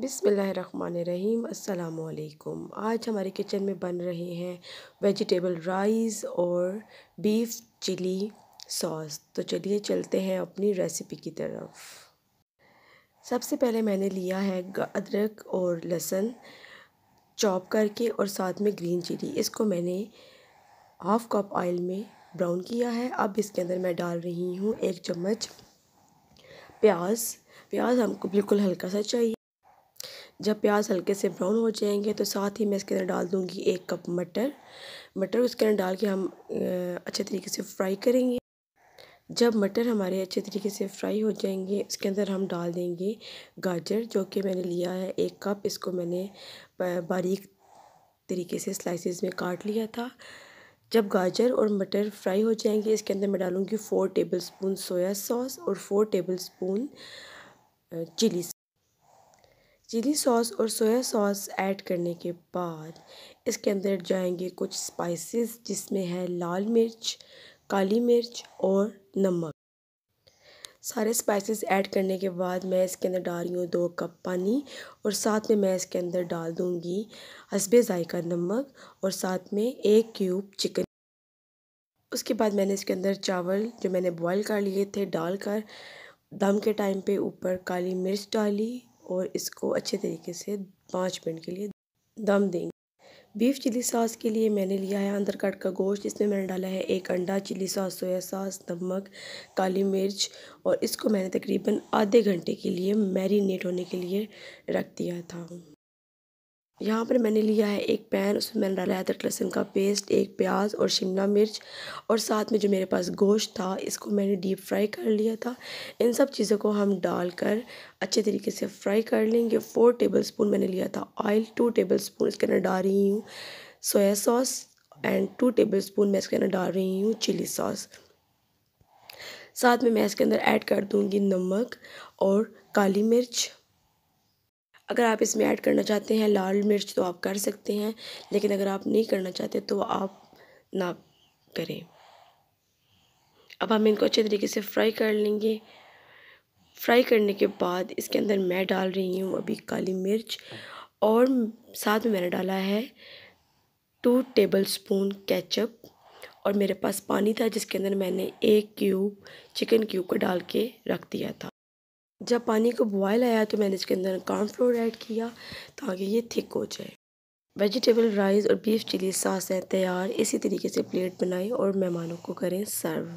बिसमीम् अल्लाम आज हमारे किचन में बन रहे हैं वेजिटेबल राइस और बीफ चिली सॉस तो चलिए चलते हैं अपनी रेसिपी की तरफ सबसे पहले मैंने लिया है अदरक और लहसुन चॉप करके और साथ में ग्रीन चिली इसको मैंने हाफ़ कप ऑयल में ब्राउन किया है अब इसके अंदर मैं डाल रही हूँ एक चम्मच प्याज प्याज हमको बिल्कुल हल्का सा चाहिए जब प्याज हल्के से ब्राउन हो जाएंगे तो साथ ही मैं इसके अंदर डाल दूँगी एक कप मटर मटर उसके अंदर डाल के हम अच्छे तरीके से फ्राई करेंगे जब मटर हमारे अच्छे तरीके से फ्राई हो जाएंगे उसके अंदर हम डाल देंगे गाजर जो कि मैंने लिया है एक कप इसको मैंने बारीक तरीके से स्लाइसिस में काट लिया था जब गाजर और मटर फ्राई हो जाएंगे इसके अंदर मैं डालूँगी four tablespoon soya sauce और four tablespoon chilli chilli sauce और सोया सॉस ऐड करने के बाद इसके अंदर जाएंगे कुछ स्पाइसेस जिसमें है लाल मिर्च काली मिर्च और नमक सारे स्पाइसेस ऐड करने के बाद मैं इसके अंदर डाल रही हूँ दो कप पानी और साथ में मैं इसके अंदर डाल दूँगी हसबे ज़ायका नमक और साथ में एक क्यूब चिकन उसके बाद मैंने इसके अंदर चावल जो मैंने बॉईल कर लिए थे डालकर दम के टाइम पे ऊपर काली मिर्च डाली और इसको अच्छे तरीके से पाँच मिनट के लिए दम देंगे बीफ चिली सॉस के लिए मैंने लिया है अंदर कट का गोश्त इसमें मैंने डाला है एक अंडा चिली सॉस सोया सॉस नमक काली मिर्च और इसको मैंने तकरीबन आधे घंटे के लिए मैरिनेट होने के लिए रख दिया था यहाँ पर मैंने लिया है एक पैन उसमें मैंने डाला है अदरक लहसुन का पेस्ट एक प्याज और शिमला मिर्च और साथ में जो मेरे पास गोश्त था इसको मैंने डीप फ्राई कर लिया था इन सब चीज़ों को हम डालकर अच्छे तरीके से फ्राई कर लेंगे फ़ोर टेबल स्पून मैंने लिया था ऑयल टू टेबल स्पून इसके अंदर डाल रही हूँ soya sauce and two tablespoon मैं इसके अंदर डाल रही हूँ चिली सॉस साथ में मैं इसके अंदर ऐड कर दूँगी नमक और काली मिर्च अगर आप इसमें ऐड करना चाहते हैं लाल मिर्च तो आप कर सकते हैं लेकिन अगर आप नहीं करना चाहते तो आप ना करें अब हम इनको अच्छे तरीके से फ्राई कर लेंगे फ्राई करने के बाद इसके अंदर मैं डाल रही हूँ अभी काली मिर्च और साथ में मैंने डाला है टू टेबल स्पून केचप और मेरे पास पानी था जिसके अंदर मैंने एक क्यूब चिकन क्यूब को डाल के रख दिया था जब पानी को बॉयल आया तो मैंने इसके अंदर कॉर्नफ्लोर ऐड किया ताकि ये थिक हो जाए वेजिटेबल राइस और बीफ चिली सास है तैयार इसी तरीके से प्लेट बनाएं और मेहमानों को करें सर्व